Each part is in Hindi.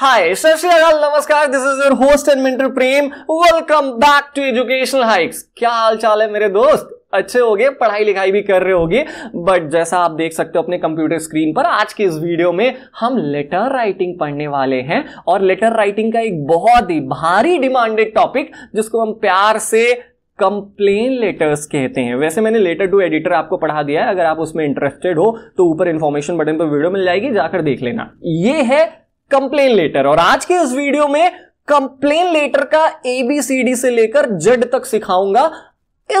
हाय सत्याकाल नमस्कार this is your host and mentor Prem welcome back to educational hikes क्या हाल चाल है मेरे दोस्त अच्छे गए पढ़ाई लिखाई भी कर रहे होगे बट जैसा आप देख सकते हो अपने कंप्यूटर स्क्रीन पर आज के इस वीडियो में हम लेटर राइटिंग पढ़ने वाले हैं और लेटर राइटिंग का एक बहुत ही भारी डिमांडेड टॉपिक जिसको हम प्यार से कंप्लेन लेटर्स कहते हैं वैसे मैंने लेटर टू एडिटर आपको पढ़ा दिया है अगर आप उसमें इंटरेस्टेड हो तो ऊपर इंफॉर्मेशन बटन पर वीडियो मिल जाएगी जाकर देख लेना ये है कंप्लेन लेटर और आज के इस वीडियो में कंप्लेन लेटर का एबीसीडी से लेकर जेड तक सिखाऊंगा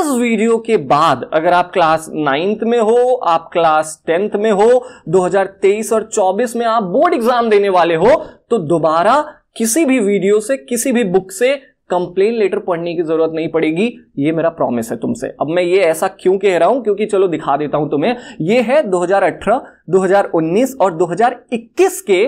इस वीडियो के बाद अगर आप क्लास नाइन्थ में हो आप क्लास टेंथ में हो 2023 और 24 में आप बोर्ड एग्जाम देने वाले हो तो दोबारा किसी भी वीडियो से किसी भी बुक से कंप्लेन लेटर पढ़ने की जरूरत नहीं पड़ेगी ये मेरा प्रॉमिस है तुमसे अब मैं ये ऐसा क्यों कह रहा हूं क्योंकि चलो दिखा देता हूं तुम्हें ये है 2018 2019 और 2021 के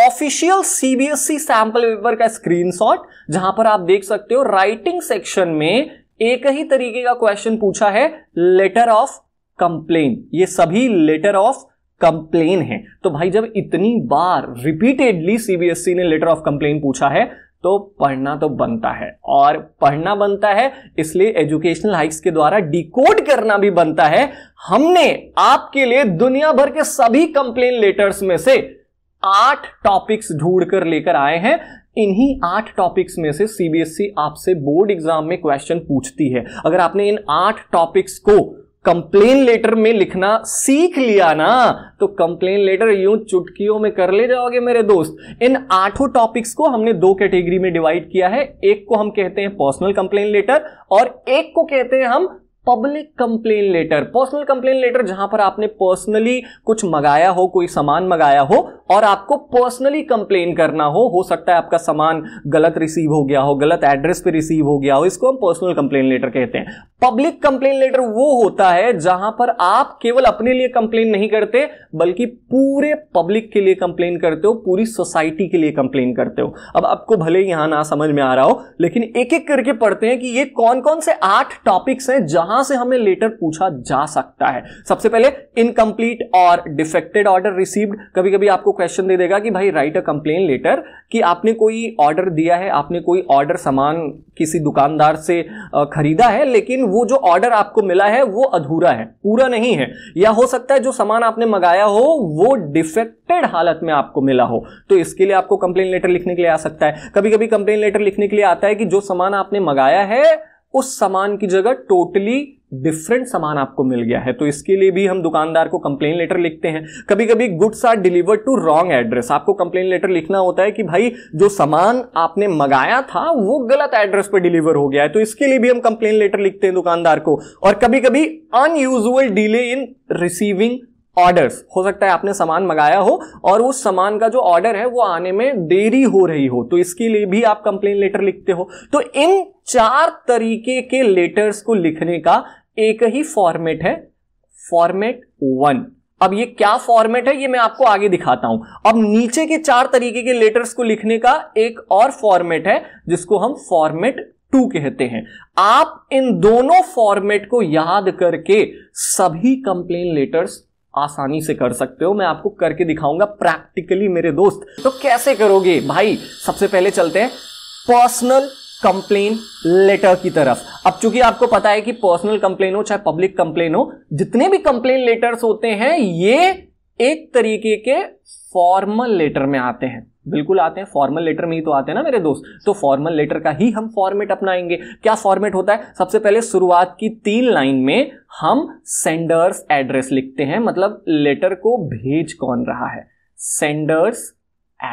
ऑफिशियल सीबीएसई सैंपल पेपर का स्क्रीनशॉट जहां पर आप देख सकते हो राइटिंग सेक्शन में एक ही तरीके का क्वेश्चन पूछा है लेटर ऑफ कंप्लेन ये सभी लेटर ऑफ कंप्लेन है तो भाई जब इतनी बार रिपीटेडली सीबीएसई e ने लेटर ऑफ कंप्लेन पूछा है तो पढ़ना तो बनता है और पढ़ना बनता है इसलिए एजुकेशनल हाइक्स के द्वारा डिकोड करना भी बनता है हमने आपके लिए दुनिया भर के सभी कंप्लेन लेटर्स में से आठ टॉपिक्स ढूंढ कर लेकर आए हैं इन्हीं आठ टॉपिक्स में से सीबीएसई e आपसे बोर्ड एग्जाम में क्वेश्चन पूछती है अगर आपने इन आठ टॉपिक्स को कंप्लेन लेटर में लिखना सीख लिया ना तो कंप्लेन लेटर यूं चुटकियों में कर ले जाओगे मेरे दोस्त इन आठों टॉपिक्स को हमने दो कैटेगरी में डिवाइड किया है एक को हम कहते हैं पर्सनल कंप्लेन लेटर और एक को कहते हैं हम public complain letter personal complain letter जहां पर आपने पर्सनली कुछ मंगाया हो कोई सामान मंगाया हो और आपको पर्सनली कंप्लेन करना हो हो सकता है आपका सामान गलत रिसीव हो गया हो गलत एड्रेस पे रिसीव हो गया हो इसको हम पर्सनल कंप्लेन लेटर कहते हैं पब्लिक कंप्लेन लेटर वो होता है जहां पर आप केवल अपने लिए कंप्लेन नहीं करते बल्कि पूरे पब्लिक के लिए कंप्लेन करते हो पूरी सोसाइटी के लिए कंप्लेन करते हो अब आपको भले यहां ना समझ में आ रहा हो लेकिन एक एक करके पढ़ते हैं कि ये कौन कौन से आठ टॉपिक्स हैं जहां यहां से हमें लेटर पूछा जा सकता है सबसे पहले इनकम्प्लीट और डिफेक्टेड ऑर्डर रिसीव्ड कभी कभी आपको क्वेश्चन दे देगा कि भाई राइट अ कंप्लेन लेटर कि आपने कोई ऑर्डर दिया है आपने कोई ऑर्डर सामान किसी दुकानदार से खरीदा है लेकिन वो जो ऑर्डर आपको मिला है वो अधूरा है पूरा नहीं है या हो सकता है जो सामान आपने मंगाया हो वो डिफेक्टेड हालत में आपको मिला हो तो इसके लिए आपको कंप्लेन लेटर लिखने के लिए आ सकता है कभी कभी कंप्लेन लेटर लिखने के लिए आता है कि जो सामान आपने मंगाया है उस सामान की जगह टोटली डिफरेंट सामान आपको मिल गया है तो इसके लिए भी हम दुकानदार को कंप्लेन लेटर लिखते हैं कभी कभी goods are deliver to wrong address आपको कंप्लेन लेटर लिखना होता है कि भाई जो सामान आपने मंगाया था वो गलत एड्रेस पर डिलीवर हो गया है तो इसके लिए भी हम कंप्लेन लेटर लिखते हैं दुकानदार को और कभी कभी unusual delay in receiving orders हो सकता है आपने सामान मंगाया हो और उस सामान का जो ऑर्डर है वो आने में देरी हो रही हो तो इसके लिए भी आप कंप्लेन लेटर लिखते हो तो इन चार तरीके के लेटर्स को लिखने का एक ही फॉर्मेट है फॉर्मेट वन अब ये क्या फॉर्मेट है ये मैं आपको आगे दिखाता हूं अब नीचे के चार तरीके के लेटर्स को लिखने का एक और फॉर्मेट है जिसको हम फॉर्मेट टू कहते हैं आप इन दोनों फॉर्मेट को याद करके सभी कंप्लेन लेटर्स आसानी से कर सकते हो मैं आपको करके दिखाऊंगा प्रैक्टिकली मेरे दोस्त तो कैसे करोगे भाई सबसे पहले चलते हैं पर्सनल कंप्लेन लेटर की तरफ अब चूंकि आपको पता है कि पर्सनल कंप्लेन हो चाहे पब्लिक कंप्लेन हो जितने भी कंप्लेन लेटर्स होते हैं ये एक तरीके के फॉर्मल लेटर में आते हैं बिल्कुल आते हैं फॉर्मल लेटर में ही तो आते हैं ना मेरे दोस्त तो फॉर्मल लेटर का ही हम फॉर्मेट अपनाएंगे क्या फॉर्मेट होता है सबसे पहले शुरुआत की तीन लाइन में हम सेंडर्स एड्रेस लिखते हैं मतलब लेटर को भेज कौन रहा है सेंडर्स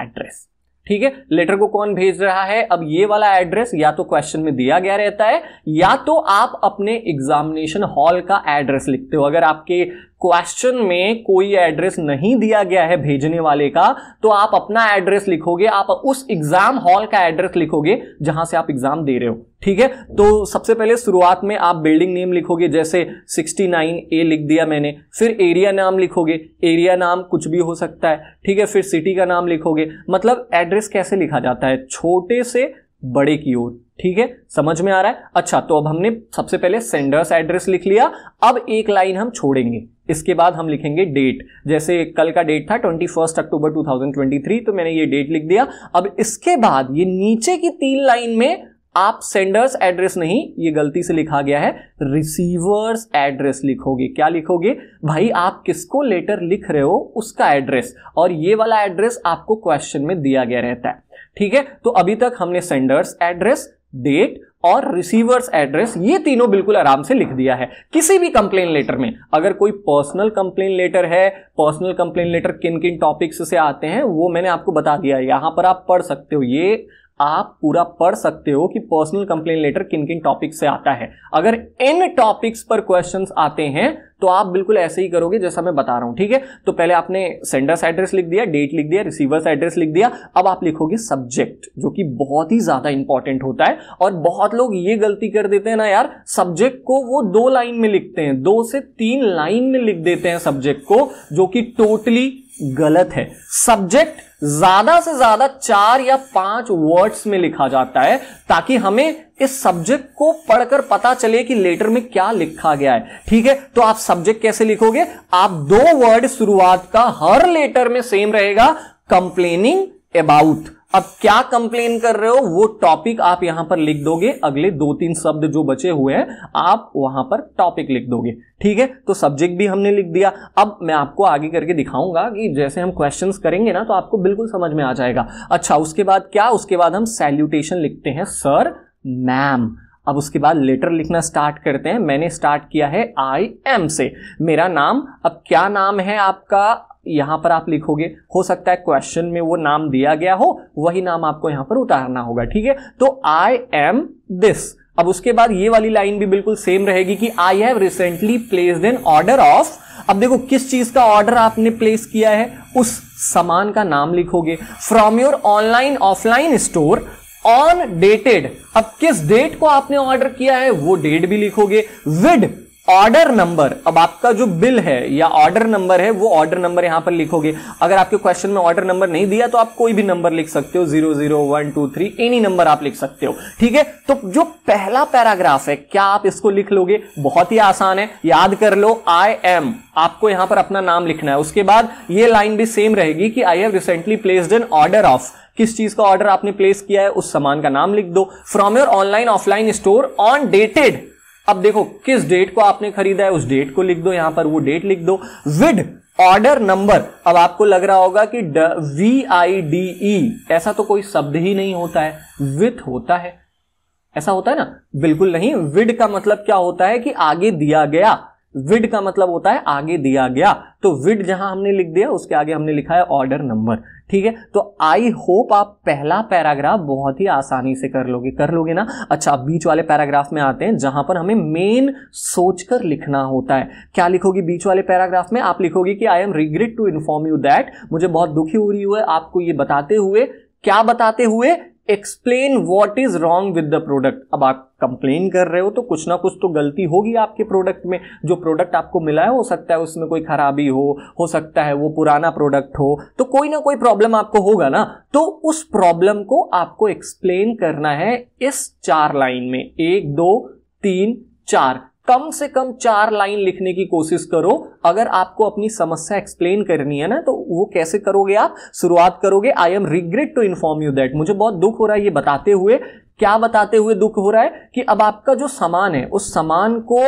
एड्रेस ठीक है लेटर को कौन भेज रहा है अब ये वाला एड्रेस या तो क्वेश्चन में दिया गया रहता है या तो आप अपने एग्जामिनेशन हॉल का एड्रेस लिखते हो अगर आपके क्वेश्चन में कोई एड्रेस नहीं दिया गया है भेजने वाले का तो आप अपना एड्रेस लिखोगे आप उस एग्जाम हॉल का एड्रेस लिखोगे जहां से आप एग्जाम दे रहे हो ठीक है तो सबसे पहले शुरुआत में आप बिल्डिंग नेम लिखोगे जैसे 69 ए लिख दिया मैंने फिर एरिया नाम लिखोगे एरिया नाम कुछ भी हो सकता है ठीक है फिर सिटी का नाम लिखोगे मतलब एड्रेस कैसे लिखा जाता है छोटे से बड़े की ओर ठीक है समझ में आ रहा है अच्छा तो अब हमने सबसे पहले सेंडर्स एड्रेस लिख लिया अब एक लाइन हम छोड़ेंगे इसके बाद हम लिखेंगे डेट जैसे कल का डेट था ट्वेंटी फर्स्ट अक्टूबर 2023 तो मैंने ये डेट लिख दिया अब इसके बाद ये नीचे की तीन लाइन में आप सेंडर्स एड्रेस नहीं ये गलती से लिखा गया है रिसीवर्स एड्रेस लिखोगे क्या लिखोगे भाई आप किसको लेटर लिख रहे हो उसका एड्रेस और ये वाला एड्रेस आपको क्वेश्चन में दिया गया रहता है ठीक है तो अभी तक हमने सेंडर्स एड्रेस डेट और रिसीवर्स एड्रेस ये तीनों बिल्कुल आराम से लिख दिया है किसी भी कंप्लेन लेटर में अगर कोई पर्सनल कंप्लेन लेटर है पर्सनल कंप्लेन लेटर किन किन टॉपिक्स से आते हैं वो मैंने आपको बता दिया है यहां पर आप पढ़ सकते हो ये आप पूरा पढ़ सकते हो कि पर्सनल कंप्लेन लेटर किन किन टॉपिक से आता है अगर इन टॉपिक्स पर क्वेश्चंस आते हैं तो आप बिल्कुल ऐसे ही करोगे जैसा मैं बता रहा हूं ठीक है तो पहले आपने सेंडर्स एड्रेस लिख दिया डेट लिख दिया रिसीवर्स एड्रेस लिख दिया अब आप लिखोगे सब्जेक्ट जो कि बहुत ही ज्यादा इंपॉर्टेंट होता है और बहुत लोग ये गलती कर देते हैं ना यार सब्जेक्ट को वो दो लाइन में लिखते हैं दो से तीन लाइन में लिख देते हैं सब्जेक्ट को जो कि टोटली गलत है सब्जेक्ट ज्यादा से ज्यादा चार या पांच वर्ड्स में लिखा जाता है ताकि हमें इस सब्जेक्ट को पढ़कर पता चले कि लेटर में क्या लिखा गया है ठीक है तो आप सब्जेक्ट कैसे लिखोगे आप दो वर्ड शुरुआत का हर लेटर में सेम रहेगा कंप्लेनिंग अबाउट अब क्या कंप्लेन कर रहे हो वो टॉपिक आप यहां पर लिख दोगे अगले दो तीन शब्द जो बचे हुए हैं आप वहां पर टॉपिक लिख दोगे ठीक है तो सब्जेक्ट भी हमने लिख दिया अब मैं आपको आगे करके दिखाऊंगा कि जैसे हम क्वेश्चंस करेंगे ना तो आपको बिल्कुल समझ में आ जाएगा अच्छा उसके बाद क्या उसके बाद हम सैल्यूटेशन लिखते हैं सर मैम अब उसके बाद लेटर लिखना स्टार्ट करते हैं मैंने स्टार्ट किया है आई एम से मेरा नाम अब क्या नाम है आपका यहां पर आप लिखोगे हो सकता है क्वेश्चन में वो नाम दिया गया हो वही नाम आपको यहां पर उतारना होगा ठीक है तो आई एम दिस अब उसके बाद ये वाली लाइन भी बिल्कुल सेम रहेगी कि I have recently place an order of अब देखो किस चीज का ऑर्डर आपने प्लेस किया है उस सामान का नाम लिखोगे from your online offline store on dated अब किस डेट को आपने ऑर्डर किया है वो डेट भी लिखोगे विद ऑर्डर नंबर अब आपका जो बिल है या ऑर्डर नंबर है वो ऑर्डर नंबर यहां पर लिखोगे अगर आपके क्वेश्चन में ऑर्डर नंबर नहीं दिया तो आप कोई भी नंबर लिख सकते हो zero zero one two three any number आप लिख सकते हो ठीक है तो जो पहला पैराग्राफ है क्या आप इसको लिख लोगे बहुत ही आसान है याद कर लो आई एम आपको यहां पर अपना नाम लिखना है उसके बाद ये लाइन भी सेम रहेगी कि I have recently placed an order of किस चीज का ऑर्डर आपने प्लेस किया है उस सामान का नाम लिख दो from your online offline store on dated अब देखो किस डेट को आपने खरीदा है उस डेट को लिख दो यहां पर वो डेट लिख दो विड ऑर्डर नंबर अब आपको लग रहा होगा कि वी आई डी ई ऐसा तो कोई शब्द ही नहीं होता है विथ होता है ऐसा होता है ना बिल्कुल नहीं विड का मतलब क्या होता है कि आगे दिया गया विड का मतलब होता है आगे दिया गया तो विड जहां हमने लिख दिया उसके आगे हमने लिखा है ऑर्डर नंबर ठीक है तो आई होप आप पहला पैराग्राफ बहुत ही आसानी से कर लोगे कर लोगे ना अच्छा आप बीच वाले पैराग्राफ में आते हैं जहां पर हमें मेन सोचकर लिखना होता है क्या लिखोगी बीच वाले पैराग्राफ में आप लिखोगे कि I am regret to inform you that मुझे बहुत दुखी हो रही है आपको ये बताते हुए क्या बताते हुए explain what is wrong with the product अब आप कंप्लेन कर रहे हो तो कुछ ना कुछ तो गलती होगी आपके प्रोडक्ट में जो प्रोडक्ट आपको मिला है हो सकता है उसमें कोई खराबी हो हो सकता है वो पुराना प्रोडक्ट हो तो कोई ना कोई प्रॉब्लम आपको होगा ना तो उस प्रॉब्लम को आपको एक्सप्लेन करना है इस चार लाइन में एक दो तीन चार कम से कम चार लाइन लिखने की कोशिश करो अगर आपको अपनी समस्या एक्सप्लेन करनी है ना तो वो कैसे करोगे आप शुरुआत करोगे I am regret to inform you that मुझे बहुत दुख हो रहा है ये बताते हुए क्या बताते हुए दुख हो रहा है कि अब आपका जो सामान है उस सामान को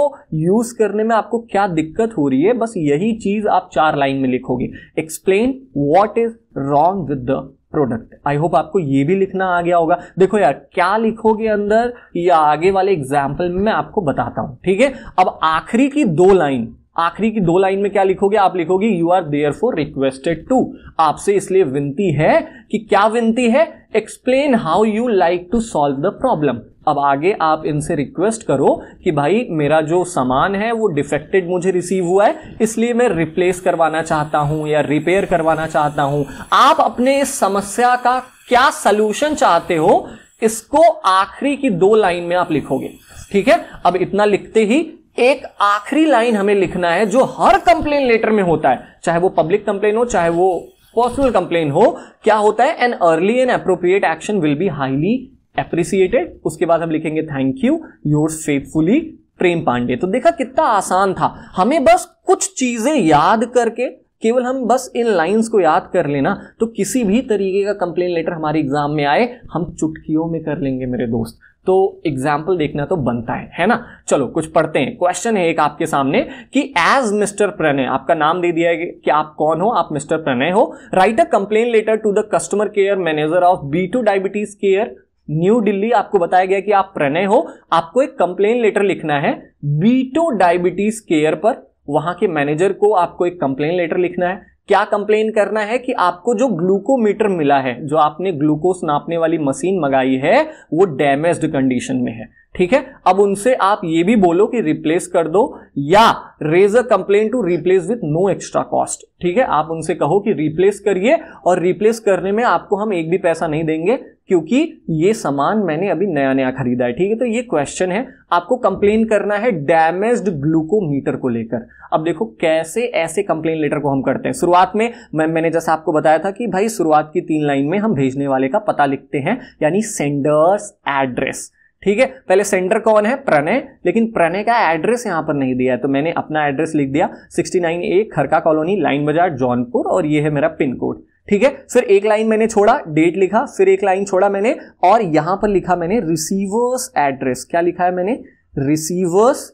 यूज करने में आपको क्या दिक्कत हो रही है बस यही चीज आप चार लाइन में लिखोगे explain what is wrong with the product I hope आपको ये भी लिखना आ गया होगा देखो यार क्या लिखोगे अंदर या आगे वाले एग्जाम्पल में मैं आपको बताता हूं ठीक है अब आखिरी की दो लाइन आखिरी की दो लाइन में क्या लिखोगे आप लिखोगे you are therefore requested to आपसे इसलिए विनती है कि क्या विनती है explain how you like to solve the problem अब आगे आप इनसे रिक्वेस्ट करो कि भाई मेरा जो सामान है वो डिफेक्टेड मुझे रिसीव हुआ है इसलिए मैं रिप्लेस करवाना चाहता हूं या रिपेयर करवाना चाहता हूं आप अपने इस समस्या का क्या सलूशन चाहते हो इसको आखिरी की दो लाइन में आप लिखोगे ठीक है अब इतना लिखते ही एक आखिरी लाइन हमें लिखना है जो हर कंप्लेन लेटर में होता है चाहे वो पब्लिक कंप्लेन हो चाहे वो पर्सनल कंप्लेन हो क्या होता है an early and appropriate action will be highly appreciated उसके बाद हम लिखेंगे thank you your faithfully Prem Pandey तो देखा कितना आसान था हमें बस कुछ चीजें याद करके केवल हम बस इन लाइंस को याद कर लेना तो किसी भी तरीके का कंप्लेन लेटर हमारे एग्जाम में आए हम चुटकियों में कर लेंगे मेरे दोस्त तो एग्जाम्पल देखना तो बनता है है ना चलो कुछ पढ़ते हैं क्वेश्चन है एक आपके सामने कि एज मिस्टर प्रणय आपका नाम दे दिया है कि आप कौन हो आप मिस्टर प्रणय हो write a complain letter to the customer care manager of B two diabetes care new Delhi आपको बताया गया कि आप प्रणय हो आपको एक कंप्लेन लेटर लिखना है बीटो डायबिटीज केयर पर वहां के मैनेजर को आपको एक कंप्लेन लेटर लिखना है क्या कंप्लेन करना है कि आपको जो ग्लूकोमीटर मिला है जो आपने ग्लूकोस नापने वाली मशीन मंगाई है वो डैमेज्ड कंडीशन में है ठीक है अब उनसे आप ये भी बोलो कि रिप्लेस कर दो या raise a complain to replace with no extra cost ठीक है आप उनसे कहो कि रिप्लेस करिए और रिप्लेस करने में आपको हम एक भी पैसा नहीं देंगे क्योंकि ये सामान मैंने अभी नया नया खरीदा है ठीक है तो ये क्वेश्चन है आपको कंप्लेन करना है डैमेज्ड ग्लूकोमीटर को लेकर अब देखो कैसे ऐसे कंप्लेन लेटर को हम करते हैं शुरुआत में मैं मैंने जैसा आपको बताया था कि भाई शुरुआत की तीन लाइन में हम भेजने वाले का पता लिखते हैं यानी सेंडर्स एड्रेस ठीक है पहले सेंडर कौन है प्रणय लेकिन प्रणय का एड्रेस यहां पर नहीं दिया है तो मैंने अपना एड्रेस लिख दिया 69 ए खरका कॉलोनी लाइन बाजार जौनपुर और ये है मेरा पिन कोड ठीक है फिर एक लाइन मैंने छोड़ा डेट लिखा फिर एक लाइन छोड़ा मैंने और यहां पर लिखा मैंने रिसीवर्स एड्रेस क्या लिखा है मैंने रिसीवर्स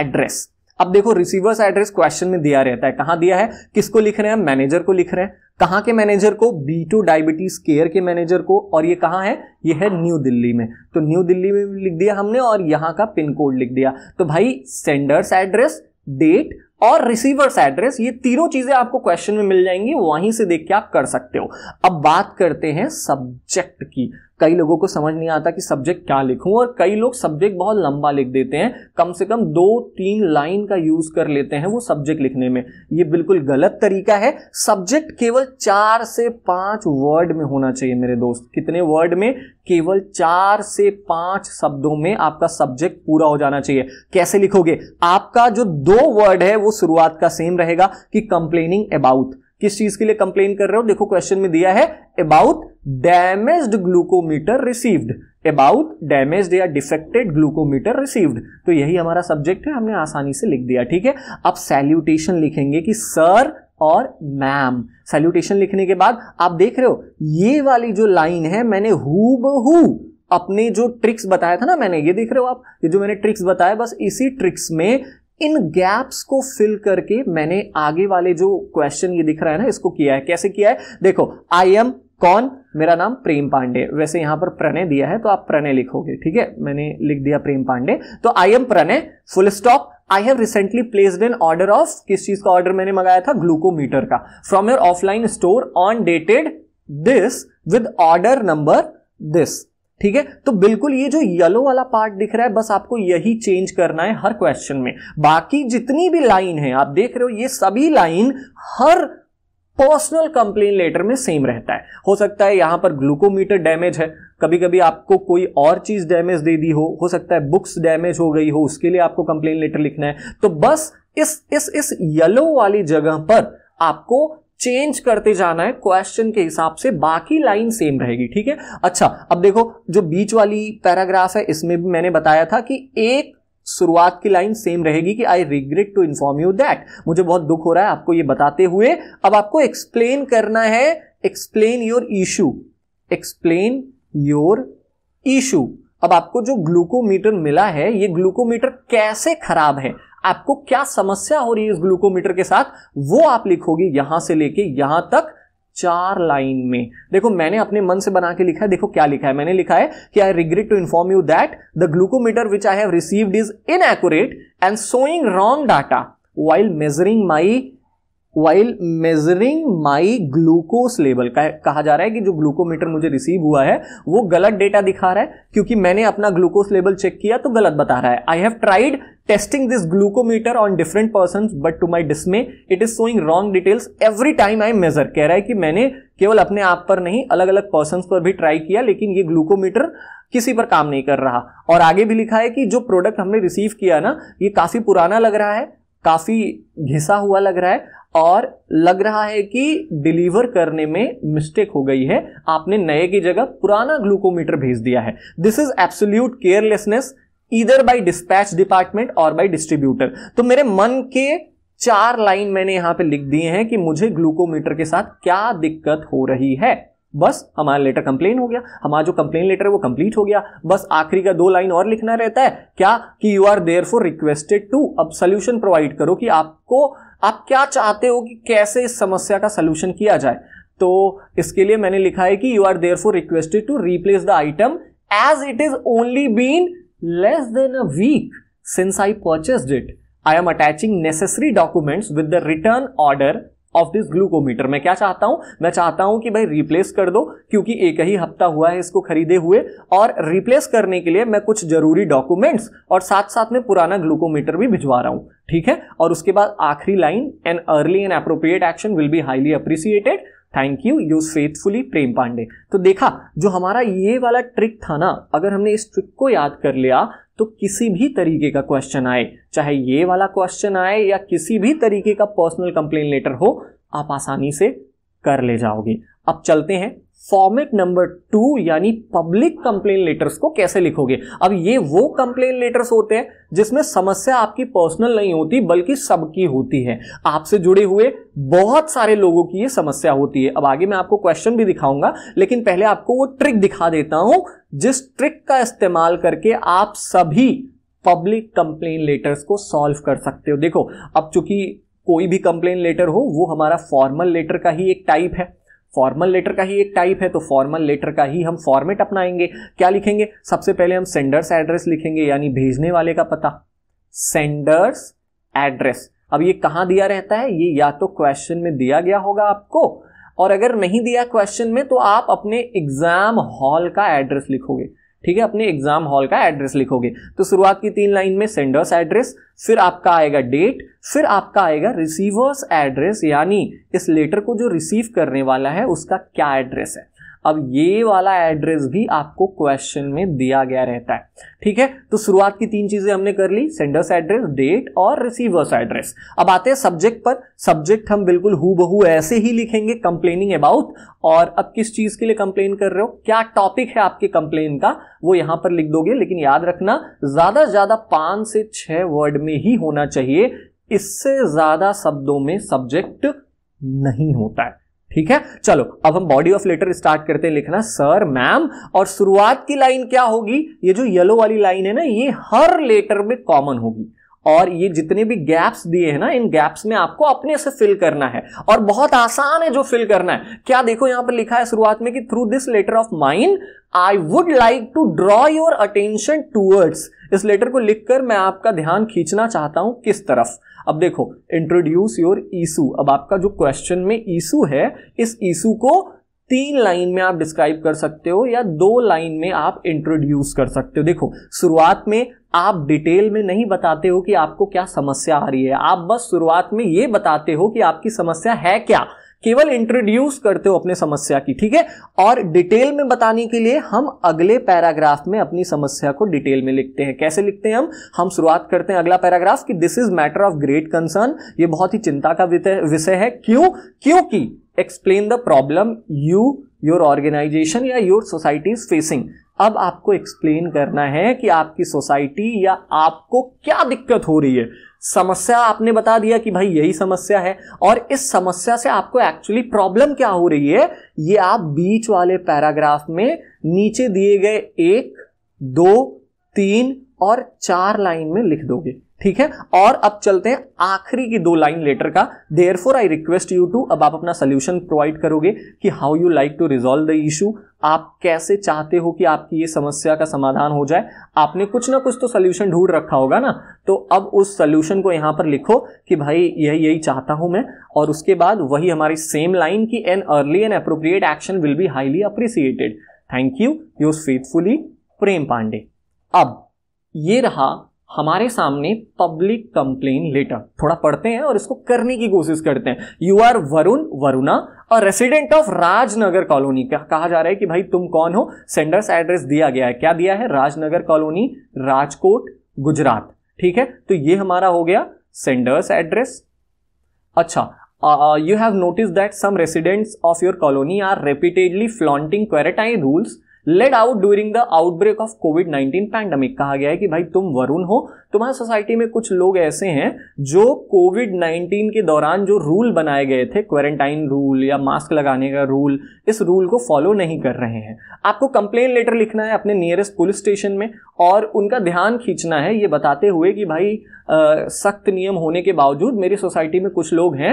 एड्रेस अब देखो रिसीवर्स एड्रेस क्वेश्चन में दिया रहता है कहां दिया है किसको लिख रहे हैं मैनेजर को लिख रहे हैं कहां के मैनेजर को बी टू डायबिटीज केयर के मैनेजर को और ये कहां है ये है न्यू दिल्ली में तो न्यू दिल्ली में लिख दिया हमने और यहां का पिन कोड लिख दिया तो भाई सेंडर्स एड्रेस डेट और रिसीवर्स एड्रेस ये तीनों चीजें आपको क्वेश्चन में मिल जाएंगी वहीं से देख के आप कर सकते हो अब बात करते हैं सब्जेक्ट की कई लोगों को समझ नहीं आता कि सब्जेक्ट क्या लिखूं और कई लोग सब्जेक्ट बहुत लंबा लिख देते हैं कम से कम दो तीन लाइन का यूज कर लेते हैं वो सब्जेक्ट लिखने में ये बिल्कुल गलत तरीका है सब्जेक्ट केवल चार से पांच वर्ड में होना चाहिए मेरे दोस्त कितने वर्ड में केवल चार से पांच शब्दों में आपका सब्जेक्ट पूरा हो जाना चाहिए कैसे लिखोगे आपका जो दो वर्ड है वो शुरुआत का सेम रहेगा कि कंप्लेनिंग अबाउट किस चीज के लिए कंप्लेन कर रहे हो देखो क्वेश्चन में दिया है about damaged glucometer received about damage या डिफेक्टेड ग्लूकोमीटर रिसीव्ड तो यही हमारा सब्जेक्ट है हमने आसानी से लिख दिया ठीक है अब सैल्यूटेशन लिखेंगे कि सर और मैम सैल्यूटेशन लिखने के बाद आप देख रहे हो ये वाली जो लाइन है मैंने हु बहू अपने जो ट्रिक्स बताया था ना मैंने ये देख रहे हो आप ये जो मैंने ट्रिक्स बताया बस इसी ट्रिक्स में इन गैप्स को फिल करके मैंने आगे वाले जो क्वेश्चन ये दिख रहा है ना इसको किया है कैसे किया है देखो आई एम कौन मेरा नाम प्रेम पांडे वैसे यहां पर प्रणय दिया है तो आप प्रणय लिखोगे ठीक है मैंने लिख दिया प्रेम पांडे तो I am Pranay full stop I have recently placed an order of किस चीज का ऑर्डर मैंने मंगाया था ग्लूकोमीटर का from your offline store on dated this with order number this ठीक है तो बिल्कुल ये जो येलो वाला पार्ट दिख रहा है बस आपको यही चेंज करना है हर क्वेश्चन में बाकी जितनी भी लाइन है आप देख रहे हो ये सभी लाइन हर पर्सनल कंप्लेन लेटर में सेम रहता है हो सकता है यहां पर ग्लूकोमीटर डैमेज है कभी कभी आपको कोई और चीज डैमेज दे दी हो हो सकता है बुक्स डैमेज हो गई हो उसके लिए आपको कंप्लेन लेटर लिखना है तो बस इस इस इस येलो वाली जगह पर आपको चेंज करते जाना है क्वेश्चन के हिसाब से बाकी लाइन सेम रहेगी ठीक है अच्छा अब देखो जो बीच वाली पैराग्राफ है इसमें भी मैंने बताया था कि एक शुरुआत की लाइन सेम रहेगी कि I regret to inform you that मुझे बहुत दुख हो रहा है आपको ये बताते हुए अब आपको एक्सप्लेन करना है explain your issue explain your issue अब आपको जो ग्लूकोमीटर मिला है ये ग्लूकोमीटर कैसे खराब है आपको क्या समस्या हो रही है इस ग्लूकोमीटर के साथ वो आप लिखोगे यहां से लेके यहां तक चार लाइन में देखो मैंने अपने मन से बना के लिखा है देखो क्या लिखा है मैंने लिखा है कि I regret to inform you that the glucometer which I have received is inaccurate and showing wrong data while measuring my while measuring my glucose level कहा जा रहा है कि जो ग्लूकोमीटर मुझे रिसीव हुआ है वो गलत डेटा दिखा रहा है क्योंकि मैंने अपना ग्लूकोस लेवल चेक किया तो गलत बता रहा है I have tried testing this glucometer on different person but to my dismay it is showing wrong details every time I measure कह रहा है कि मैंने केवल अपने आप पर नहीं अलग अलग पर्सन पर भी ट्राई किया लेकिन ये ग्लूकोमीटर किसी पर काम नहीं कर रहा और आगे भी लिखा है कि जो प्रोडक्ट हमने रिसीव किया ना ये काफी पुराना लग रहा है काफी घिसा हुआ लग रहा है और लग रहा है कि डिलीवर करने में मिस्टेक हो गई है आपने नए की जगह पुराना ग्लूकोमीटर भेज दिया है this is absolute carelessness either by dispatch department और बाय डिस्ट्रीब्यूटर तो मेरे मन के चार लाइन मैंने यहां पे लिख दिए हैं कि मुझे ग्लूकोमीटर के साथ क्या दिक्कत हो रही है बस हमारा लेटर कंप्लेन हो गया हमारा जो कंप्लेन लेटर है वो कंप्लीट हो गया बस आखिरी का दो लाइन और लिखना रहता है क्या कि you are therefore requested to अब सोल्यूशन प्रोवाइड करो कि आपको आप क्या चाहते हो कि कैसे इस समस्या का सोल्यूशन किया जाए तो इसके लिए मैंने लिखा है कि you are therefore requested to replace the item as it is only been less than a week since I purchased it I am attaching necessary documents with the return order of this glucometer मैं क्या चाहता हूं मैं चाहता हूं कि भाई रिप्लेस कर दो क्योंकि एक ही हफ्ता हुआ है इसको खरीदे हुए और रिप्लेस करने के लिए मैं कुछ जरूरी डॉक्यूमेंट्स और साथ साथ में पुराना ग्लूकोमीटर भी भिजवा रहा हूं ठीक है और उसके बाद आखिरी line an early and appropriate action will be highly appreciated thank you you faithfully Prem Pandey तो देखा जो हमारा ये वाला ट्रिक था ना अगर हमने इस ट्रिक को याद कर लिया तो किसी भी तरीके का क्वेश्चन आए चाहे ये वाला क्वेश्चन आए या किसी भी तरीके का पर्सनल कंप्लेन लेटर हो आप आसानी से कर ले जाओगे अब चलते हैं फॉर्मेट नंबर टू यानी पब्लिक कंप्लेन लेटर्स को कैसे लिखोगे अब ये वो कंप्लेन लेटर्स होते हैं जिसमें समस्या आपकी पर्सनल नहीं होती बल्कि सबकी होती है आपसे जुड़े हुए बहुत सारे लोगों की ये समस्या होती है अब आगे मैं आपको क्वेश्चन भी दिखाऊंगा लेकिन पहले आपको वो ट्रिक दिखा देता हूं जिस ट्रिक का इस्तेमाल करके आप सभी पब्लिक कंप्लेन लेटर्स को सॉल्व कर सकते हो देखो अब चूंकि कोई भी कंप्लेन लेटर हो वो हमारा फॉर्मल लेटर का ही एक टाइप है फॉर्मल लेटर का ही एक टाइप है तो फॉर्मल लेटर का ही हम फॉर्मेट अपनाएंगे क्या लिखेंगे सबसे पहले हम सेंडर्स एड्रेस लिखेंगे यानी भेजने वाले का पता सेंडर्स एड्रेस अब ये कहां दिया रहता है ये या तो क्वेश्चन में दिया गया होगा आपको और अगर नहीं दिया क्वेश्चन में तो आप अपने एग्जाम हॉल का एड्रेस लिखोगे ठीक है अपने एग्जाम हॉल का एड्रेस लिखोगे तो शुरुआत की तीन लाइन में सेंडर्स एड्रेस फिर आपका आएगा डेट फिर आपका आएगा रिसीवर्स एड्रेस यानी इस लेटर को जो रिसीव करने वाला है उसका क्या एड्रेस है अब ये वाला एड्रेस भी आपको क्वेश्चन में दिया गया रहता है ठीक है तो शुरुआत की तीन चीजें हमने कर ली सेंडर्स एड्रेस डेट और रिसीवर्स एड्रेस अब आते हैं सब्जेक्ट पर सब्जेक्ट हम बिल्कुल हु बहू ऐसे ही लिखेंगे कंप्लेनिंग अबाउट और अब किस चीज के लिए कंप्लेन कर रहे हो क्या टॉपिक है आपके कंप्लेन का वो यहां पर लिख दोगे लेकिन याद रखना ज्यादा से ज्यादा पांच से छह वर्ड में ही होना चाहिए इससे ज्यादा शब्दों में सब्जेक्ट नहीं होता है ठीक है चलो अब हम बॉडी ऑफ लेटर स्टार्ट करते हैं लिखना सर मैम और शुरुआत की लाइन क्या होगी ये जो येलो वाली लाइन है ना ये हर लेटर में कॉमन होगी और ये जितने भी गैप्स दिए हैं ना इन गैप्स में आपको अपने से फिल करना है और बहुत आसान है जो फिल करना है क्या देखो यहां पर लिखा है शुरुआत में कि through this letter of mine I would like to draw your attention towards इस लेटर को लिखकर मैं आपका ध्यान खींचना चाहता हूं किस तरफ अब देखो इंट्रोड्यूस योर ईशू अब आपका जो क्वेश्चन में ईशू है इस ईशू को तीन लाइन में आप डिस्क्राइब कर सकते हो या दो लाइन में आप इंट्रोड्यूस कर सकते हो देखो शुरुआत में आप डिटेल में नहीं बताते हो कि आपको क्या समस्या आ रही है आप बस शुरुआत में ये बताते हो कि आपकी समस्या है क्या केवल इंट्रोड्यूस करते हो अपने समस्या की ठीक है और डिटेल में बताने के लिए हम अगले पैराग्राफ में अपनी समस्या को डिटेल में लिखते हैं कैसे लिखते हैं हम हम शुरुआत करते हैं अगला पैराग्राफ कि this is matter of great concern ये बहुत ही चिंता का विषय है क्यों क्योंकि explain the problem you your organisation या योर सोसाइटी इज फेसिंग अब आपको एक्सप्लेन करना है कि आपकी सोसाइटी या आपको क्या दिक्कत हो रही है समस्या आपने बता दिया कि भाई यही समस्या है और इस समस्या से आपको एक्चुअली प्रॉब्लम क्या हो रही है ये आप बीच वाले पैराग्राफ में नीचे दिए गए एक दो तीन और चार लाइन में लिख दोगे ठीक है और अब चलते हैं आखिरी की दो लाइन लेटर का therefore I request you to अब आप अपना सोल्यूशन प्रोवाइड करोगे कि how you like to resolve the issue आप कैसे चाहते हो कि आपकी ये समस्या का समाधान हो जाए आपने कुछ ना कुछ तो सोल्यूशन ढूंढ रखा होगा ना तो अब उस सोल्यूशन को यहां पर लिखो कि भाई यही यही चाहता हूं मैं और उसके बाद वही हमारी सेम लाइन की an early and appropriate action will be highly appreciated thank you yours faithfully Prem Pandey अब ये रहा हमारे सामने पब्लिक कंप्लेन लेटर थोड़ा पढ़ते हैं और इसको करने की कोशिश करते हैं you are Varun Varuna a resident of Rajnagar colony कहा जा रहा है कि भाई तुम कौन हो सेंडर्स एड्रेस दिया गया है क्या दिया है राजनगर कॉलोनी राजकोट गुजरात ठीक है तो ये हमारा हो गया सेंडर्स एड्रेस अच्छा you have notice that some residents of your colony are repeatedly flaunting quarantine rules laid out during the outbreak of COVID 19 pandemic कहा गया है कि भाई तुम वरुण हो तुम्हारी सोसाइटी में कुछ लोग ऐसे हैं जो कोविड 19 के दौरान जो रूल बनाए गए थे क्वारंटाइन रूल या मास्क लगाने का रूल इस रूल को फॉलो नहीं कर रहे हैं आपको कंप्लेन लेटर लिखना है अपने नियरेस्ट पुलिस स्टेशन में और उनका ध्यान खींचना है ये बताते हुए कि भाई सख्त नियम होने के बावजूद मेरी सोसाइटी में कुछ लोग हैं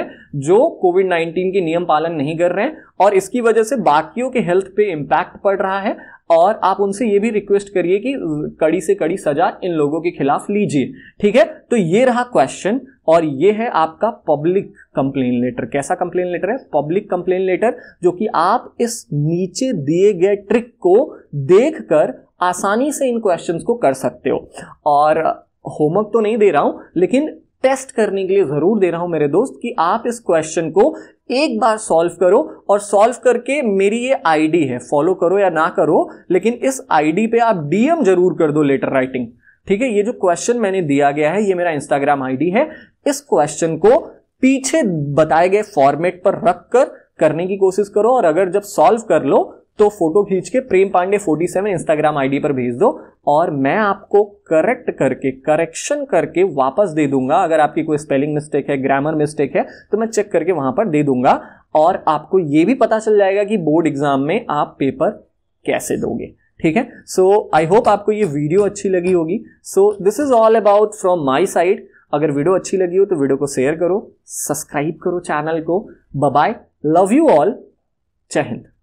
जो कोविड नाइन्टीन के नियम पालन नहीं कर रहे हैं और इसकी वजह से बाकियों के हेल्थ पे इम्पैक्ट पड़ रहा है और आप उनसे ये भी रिक्वेस्ट करिए कि कड़ी से कड़ी सजा इन लोगों के खिलाफ लीजिए ठीक है तो ये रहा क्वेश्चन और ये है आपका पब्लिक कंप्लेन लेटर कैसा कंप्लेन लेटर है पब्लिक कंप्लेन लेटर जो कि आप इस नीचे दिए गए ट्रिक को देखकर आसानी से इन क्वेश्चंस को कर सकते हो और होमवर्क तो नहीं दे रहा हूं लेकिन टेस्ट करने के लिए जरूर दे रहा हूं मेरे दोस्त कि आप इस क्वेश्चन को एक बार सॉल्व करो और सॉल्व करके मेरी ये आईडी है फॉलो करो या ना करो लेकिन इस आईडी पे आप डीएम जरूर कर दो लेटर राइटिंग ठीक है ये जो क्वेश्चन मैंने दिया गया है ये मेरा इंस्टाग्राम आईडी है इस क्वेश्चन को पीछे बताए गए फॉर्मेट पर रख कर करने की कोशिश करो और अगर जब सॉल्व कर लो तो फोटो खींच के प्रेम पांडे 47 इंस्टाग्राम आईडी पर भेज दो और मैं आपको करेक्ट करके करेक्शन करके वापस दे दूंगा अगर आपकी कोई स्पेलिंग मिस्टेक है ग्रामर मिस्टेक है तो मैं चेक करके वहां पर दे दूंगा और आपको ये भी पता चल जाएगा कि बोर्ड एग्जाम में आप पेपर कैसे दोगे ठीक है सो आई होप आपको ये वीडियो अच्छी लगी होगी so this is all about from my side अगर वीडियो अच्छी लगी हो तो वीडियो को शेयर करो सब्सक्राइब करो चैनल को बाय लव यू ऑल जय हिंद